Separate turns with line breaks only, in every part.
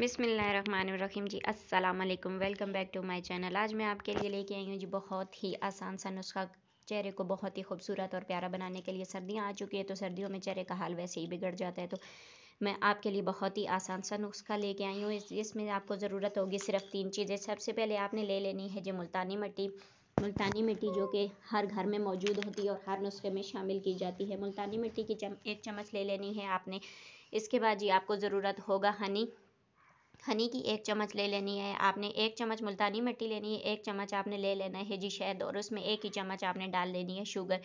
बिसमीम जी असलकम welcome back to my channel आज मैं आपके लिए लेके आई हूँ जी बहुत ही आसान सा नुस्खा चेहरे को बहुत ही खूबसूरत और प्यारा बनाने के लिए सर्दियाँ आ चुकी है तो सर्दियों में चेहरे का हाल वैसे ही बिगड़ जाता है तो मैं आपके लिए बहुत ही आसान सा नुस्खा लेके आई हूँ इस, इसमें आपको ज़रूरत होगी सिर्फ तीन चीज़ें सबसे पहले आपने ले लेनी है जी मुल्तानी मिट्टी मुल्तानी मिट्टी जो कि हर घर में मौजूद होती है और हर नुस्खे में शामिल की जाती है मुल्तानी मिट्टी की चम, एक चम्मच ले लेनी है आपने इसके बाद जी आपको ज़रूरत होगा हनी हनी की एक चम्मच ले लेनी है आपने एक चम्मच मुल्तानी मिट्टी लेनी है एक चम्मच आपने ले लेना है जी शहद और उसमें एक ही चम्मच आपने डाल लेनी है शुगर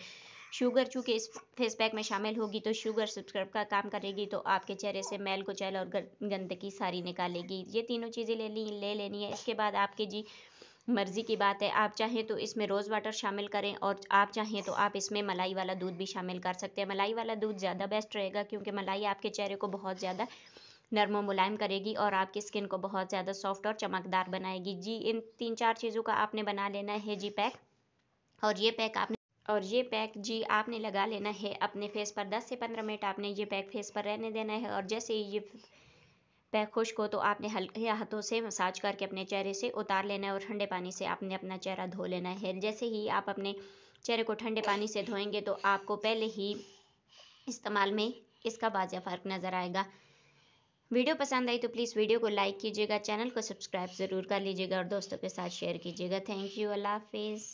शुगर चूँकि इस फेस पैक में शामिल होगी तो शुगर सब्सक्रब का काम करेगी तो आपके चेहरे से मैल कुचैल और गंदगी सारी निकालेगी ये तीनों चीज़ें ले ली ले लेनी है इसके बाद आपके जी मर्ज़ी की बात है आप चाहें तो इसमें रोज़ वाटर शामिल करें और आप चाहें तो आप इसमें मलाई वाला दूध भी शामिल कर सकते हैं मलाई वाला दूध ज़्यादा बेस्ट रहेगा क्योंकि मलाई आपके चेहरे को बहुत ज़्यादा नरम मुलायम करेगी और आपकी स्किन को बहुत ज़्यादा सॉफ्ट और चमकदार बनाएगी जी इन तीन चार चीज़ों का आपने बना लेना है जी पैक और ये पैक आपने और ये पैक जी आपने लगा लेना है अपने फेस पर 10 से 15 मिनट आपने ये पैक फेस पर रहने देना है और जैसे ही ये पैक खुश्क हो तो आपने हल्के हाथों से मसाज करके अपने चेहरे से उतार लेना है और ठंडे पानी से आपने अपना चेहरा धो लेना है जैसे ही आप अपने चेहरे को ठंडे पानी से धोएंगे तो आपको पहले ही इस्तेमाल में इसका बाजिया फ़र्क नज़र आएगा वीडियो पसंद आई तो प्लीज़ वीडियो को लाइक कीजिएगा चैनल को सब्सक्राइब ज़रूर कर लीजिएगा और दोस्तों के साथ शेयर कीजिएगा थैंक यू अल्लाह हाफिज़